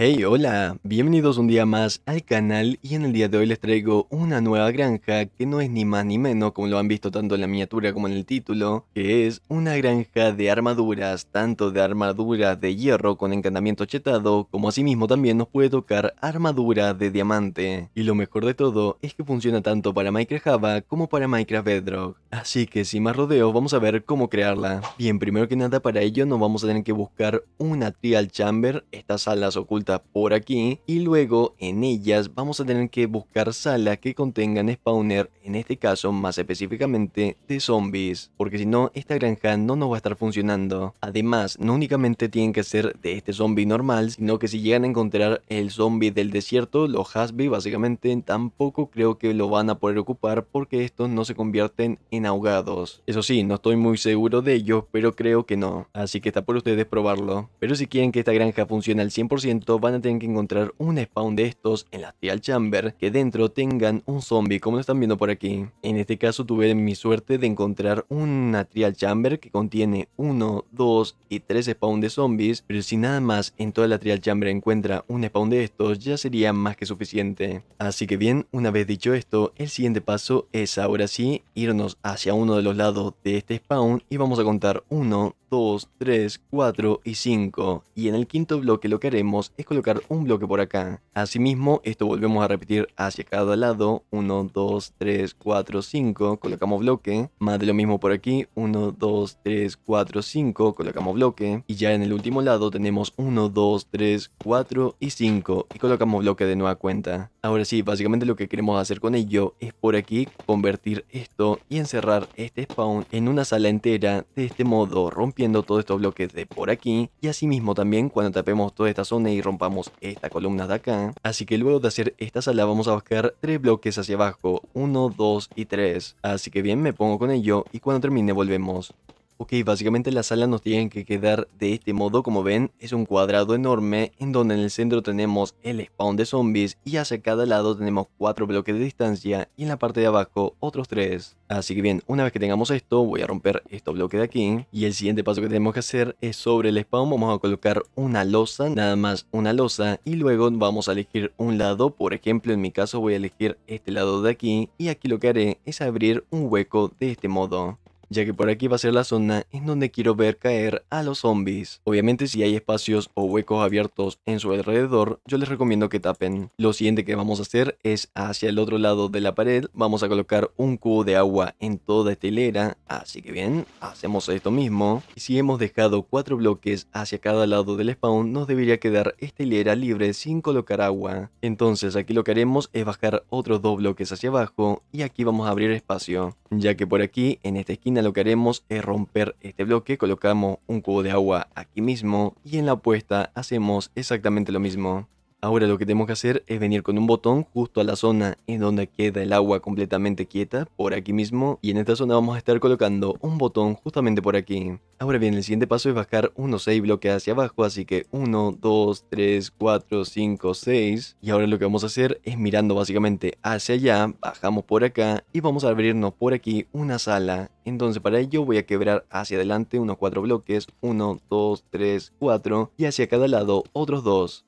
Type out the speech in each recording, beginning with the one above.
Hey, hola, bienvenidos un día más al canal y en el día de hoy les traigo una nueva granja que no es ni más ni menos como lo han visto tanto en la miniatura como en el título, que es una granja de armaduras, tanto de armaduras de hierro con encantamiento chetado, como asimismo también nos puede tocar armadura de diamante. Y lo mejor de todo es que funciona tanto para Minecraft Java como para Minecraft Bedrock. Así que sin más rodeos vamos a ver cómo crearla. Bien, primero que nada para ello nos vamos a tener que buscar una trial chamber, estas salas ocultas por aquí y luego en ellas vamos a tener que buscar salas que contengan spawner, en este caso más específicamente de zombies, porque si no esta granja no nos va a estar funcionando. Además, no únicamente tienen que ser de este zombie normal, sino que si llegan a encontrar el zombie del desierto, los Hasby básicamente tampoco creo que lo van a poder ocupar porque estos no se convierten en ahogados. Eso sí, no estoy muy seguro de ellos, pero creo que no. Así que está por ustedes probarlo. Pero si quieren que esta granja funcione al 100%, van a tener que encontrar un spawn de estos en la trial Chamber que dentro tengan un zombie como lo están viendo por aquí. En este caso tuve mi suerte de encontrar una Trial Chamber que contiene 1, 2 y 3 spawn de zombies, pero si nada más en toda la Trial Chamber encuentra un spawn de estos ya sería más que suficiente. Así que bien, una vez dicho esto, el siguiente paso es ahora sí irnos hacia uno de los lados de este spawn y vamos a contar 1, 2, 3, 4 y 5. Y en el quinto bloque lo que haremos es colocar un bloque por acá. Asimismo, esto volvemos a repetir hacia cada lado. 1, 2, 3, 4, 5. Colocamos bloque. Más de lo mismo por aquí. 1, 2, 3, 4, 5. Colocamos bloque. Y ya en el último lado tenemos 1, 2, 3, 4 y 5. Y colocamos bloque de nueva cuenta. Ahora sí, básicamente lo que queremos hacer con ello es por aquí convertir esto y encerrar este spawn en una sala entera de este modo, rompiendo todos estos bloques de por aquí y asimismo también cuando tapemos toda esta zona y rompamos esta columna de acá. Así que luego de hacer esta sala vamos a buscar tres bloques hacia abajo, uno, dos y tres. Así que bien, me pongo con ello y cuando termine volvemos. Ok, básicamente las sala nos tienen que quedar de este modo, como ven, es un cuadrado enorme en donde en el centro tenemos el spawn de zombies y hacia cada lado tenemos cuatro bloques de distancia y en la parte de abajo otros tres. Así que bien, una vez que tengamos esto, voy a romper estos bloques de aquí y el siguiente paso que tenemos que hacer es sobre el spawn vamos a colocar una losa, nada más una losa y luego vamos a elegir un lado, por ejemplo en mi caso voy a elegir este lado de aquí y aquí lo que haré es abrir un hueco de este modo ya que por aquí va a ser la zona en donde quiero ver caer a los zombies. Obviamente si hay espacios o huecos abiertos en su alrededor, yo les recomiendo que tapen. Lo siguiente que vamos a hacer es hacia el otro lado de la pared, vamos a colocar un cubo de agua en toda esta hilera, así que bien, hacemos esto mismo. Y si hemos dejado cuatro bloques hacia cada lado del spawn, nos debería quedar esta hilera libre sin colocar agua. Entonces aquí lo que haremos es bajar otros dos bloques hacia abajo y aquí vamos a abrir espacio, ya que por aquí en esta esquina lo que haremos es romper este bloque, colocamos un cubo de agua aquí mismo y en la apuesta hacemos exactamente lo mismo. Ahora lo que tenemos que hacer es venir con un botón justo a la zona en donde queda el agua completamente quieta, por aquí mismo, y en esta zona vamos a estar colocando un botón justamente por aquí. Ahora bien, el siguiente paso es bajar unos 6 bloques hacia abajo, así que 1, 2, 3, 4, 5, 6. Y ahora lo que vamos a hacer es mirando básicamente hacia allá, bajamos por acá y vamos a abrirnos por aquí una sala. Entonces para ello voy a quebrar hacia adelante unos 4 bloques, 1, 2, 3, 4 y hacia cada lado otros 2.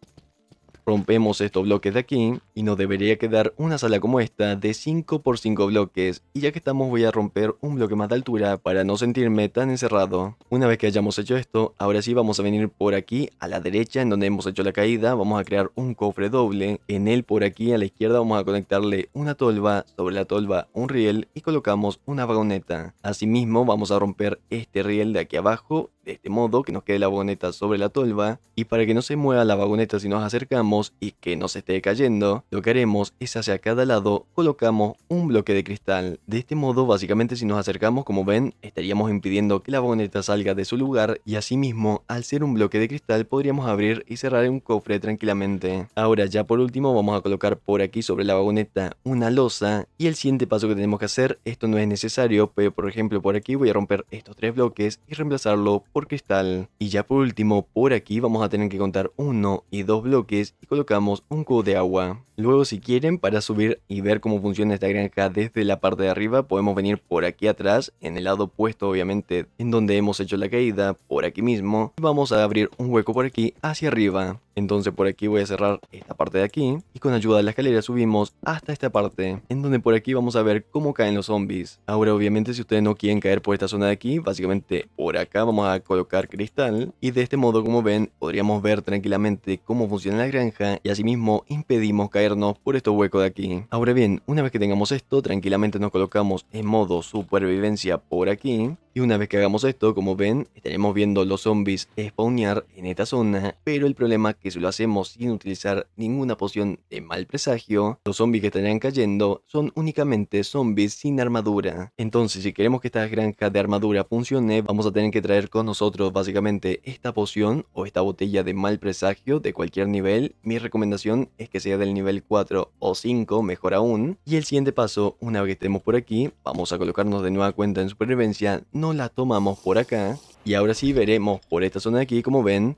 Rompemos estos bloques de aquí y nos debería quedar una sala como esta de 5 por 5 bloques y ya que estamos voy a romper un bloque más de altura para no sentirme tan encerrado. Una vez que hayamos hecho esto, ahora sí vamos a venir por aquí a la derecha en donde hemos hecho la caída, vamos a crear un cofre doble, en él por aquí a la izquierda vamos a conectarle una tolva, sobre la tolva un riel y colocamos una vagoneta. Asimismo vamos a romper este riel de aquí abajo de este modo que nos quede la vagoneta sobre la tolva y para que no se mueva la vagoneta si nos acercamos y que no se esté cayendo, lo que haremos es hacia cada lado colocamos un bloque de cristal. De este modo básicamente si nos acercamos como ven estaríamos impidiendo que la vagoneta salga de su lugar y asimismo al ser un bloque de cristal podríamos abrir y cerrar un cofre tranquilamente. Ahora ya por último vamos a colocar por aquí sobre la vagoneta una losa y el siguiente paso que tenemos que hacer, esto no es necesario pero por ejemplo por aquí voy a romper estos tres bloques y reemplazarlo por cristal. Y ya por último, por aquí vamos a tener que contar uno y dos bloques y colocamos un cubo de agua. Luego si quieren, para subir y ver cómo funciona esta granja desde la parte de arriba, podemos venir por aquí atrás, en el lado opuesto obviamente, en donde hemos hecho la caída, por aquí mismo. Vamos a abrir un hueco por aquí hacia arriba. Entonces por aquí voy a cerrar esta parte de aquí y con ayuda de la escalera subimos hasta esta parte, en donde por aquí vamos a ver cómo caen los zombies. Ahora obviamente si ustedes no quieren caer por esta zona de aquí, básicamente por acá vamos a colocar cristal y de este modo como ven podríamos ver tranquilamente cómo funciona la granja y asimismo impedimos caernos por este hueco de aquí. Ahora bien, una vez que tengamos esto tranquilamente nos colocamos en modo supervivencia por aquí y una vez que hagamos esto, como ven, estaremos viendo los zombies spawnear en esta zona, pero el problema es que si lo hacemos sin utilizar ninguna poción de mal presagio, los zombies que estarían cayendo son únicamente zombies sin armadura. Entonces, si queremos que esta granja de armadura funcione, vamos a tener que traer con nosotros básicamente esta poción o esta botella de mal presagio de cualquier nivel. Mi recomendación es que sea del nivel 4 o 5, mejor aún. Y el siguiente paso, una vez que estemos por aquí, vamos a colocarnos de nueva cuenta en supervivencia, no la tomamos por acá. Y ahora sí veremos por esta zona de aquí, como ven,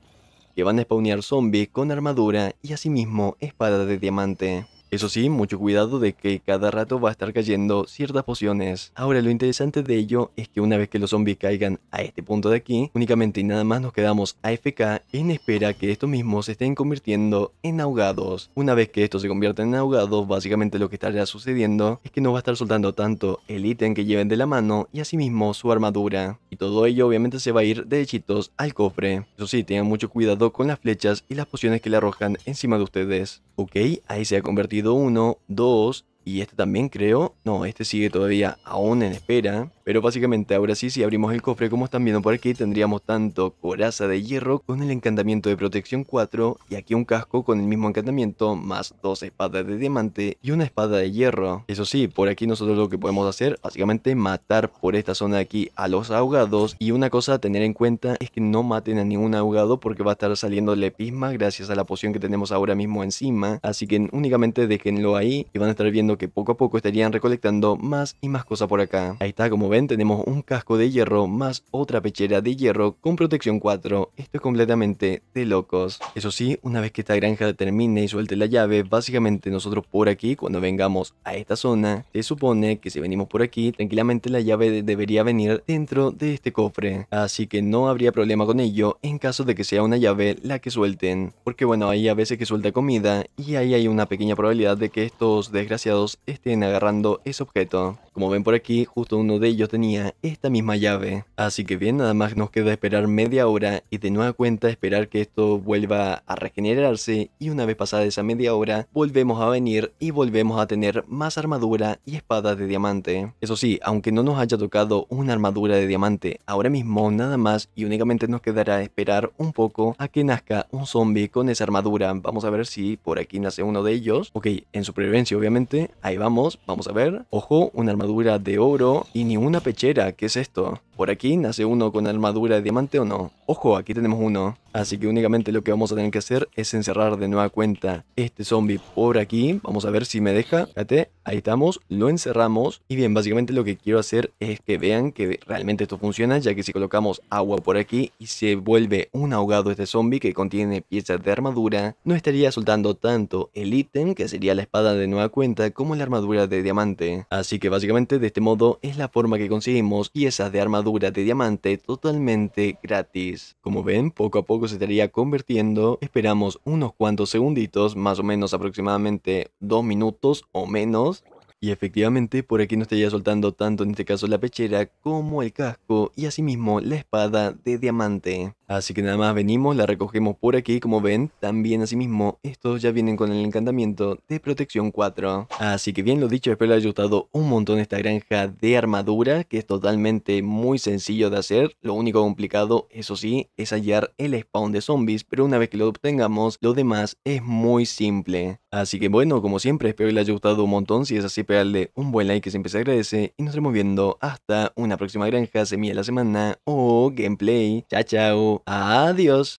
que van a spawnear zombies con armadura y asimismo espada de diamante. Eso sí, mucho cuidado de que cada rato va a estar cayendo ciertas pociones. Ahora, lo interesante de ello es que una vez que los zombies caigan a este punto de aquí, únicamente y nada más nos quedamos AFK en espera que estos mismos se estén convirtiendo en ahogados. Una vez que estos se convierten en ahogados, básicamente lo que estará sucediendo es que no va a estar soltando tanto el ítem que lleven de la mano y asimismo su armadura. Y todo ello obviamente se va a ir derechitos al cofre. Eso sí, tengan mucho cuidado con las flechas y las pociones que le arrojan encima de ustedes. Ok, ahí se ha convertido uno, 1, 2, y este también creo. No, este sigue todavía aún en espera. Pero básicamente ahora sí, si abrimos el cofre como están viendo por aquí, tendríamos tanto coraza de hierro con el encantamiento de protección 4 y aquí un casco con el mismo encantamiento más dos espadas de diamante y una espada de hierro. Eso sí, por aquí nosotros lo que podemos hacer básicamente matar por esta zona de aquí a los ahogados y una cosa a tener en cuenta es que no maten a ningún ahogado porque va a estar saliendo lepisma gracias a la poción que tenemos ahora mismo encima. Así que únicamente déjenlo ahí y van a estar viendo que poco a poco estarían recolectando más y más cosas por acá. Ahí está, como ven, tenemos un casco de hierro más otra pechera de hierro con protección 4. Esto es completamente de locos. Eso sí, una vez que esta granja termine y suelte la llave, básicamente nosotros por aquí, cuando vengamos a esta zona, se supone que si venimos por aquí, tranquilamente la llave debería venir dentro de este cofre. Así que no habría problema con ello en caso de que sea una llave la que suelten. Porque bueno, hay a veces que suelta comida y ahí hay una pequeña probabilidad de que estos desgraciados estén agarrando ese objeto. Como ven por aquí, justo uno de ellos tenía esta misma llave. Así que bien, nada más nos queda esperar media hora y de nueva cuenta esperar que esto vuelva a regenerarse y una vez pasada esa media hora, volvemos a venir y volvemos a tener más armadura y espada de diamante. Eso sí, aunque no nos haya tocado una armadura de diamante, ahora mismo nada más y únicamente nos quedará esperar un poco a que nazca un zombie con esa armadura. Vamos a ver si por aquí nace uno de ellos. Ok, en supervivencia obviamente. Ahí vamos, vamos a ver. Ojo, una armadura de oro y ni una pechera. ¿Qué es esto? ¿Por aquí nace uno con armadura de diamante o no? Ojo, aquí tenemos uno. Así que únicamente lo que vamos a tener que hacer es encerrar de nueva cuenta este zombie por aquí. Vamos a ver si me deja. Fíjate, Ahí estamos, lo encerramos y bien, básicamente lo que quiero hacer es que vean que realmente esto funciona, ya que si colocamos agua por aquí y se vuelve un ahogado este zombie que contiene piezas de armadura, no estaría soltando tanto el ítem, que sería la espada de nueva cuenta, como la armadura de diamante. Así que básicamente de este modo es la forma que conseguimos piezas de armadura de diamante totalmente gratis. Como ven, poco a poco se estaría convirtiendo, esperamos unos cuantos segunditos, más o menos aproximadamente dos minutos o menos, y efectivamente, por aquí no estaría soltando tanto en este caso la pechera como el casco y asimismo la espada de diamante. Así que nada más venimos, la recogemos por aquí, como ven, también asimismo estos ya vienen con el encantamiento de protección 4. Así que bien lo dicho, espero les haya gustado un montón esta granja de armadura, que es totalmente muy sencillo de hacer. Lo único complicado, eso sí, es hallar el spawn de zombies, pero una vez que lo obtengamos, lo demás es muy simple. Así que bueno, como siempre, espero que les haya gustado un montón, si es así, de un buen like que siempre se agradece y nos estaremos viendo hasta una próxima granja semilla de la semana o gameplay. Chao, chao. Adiós.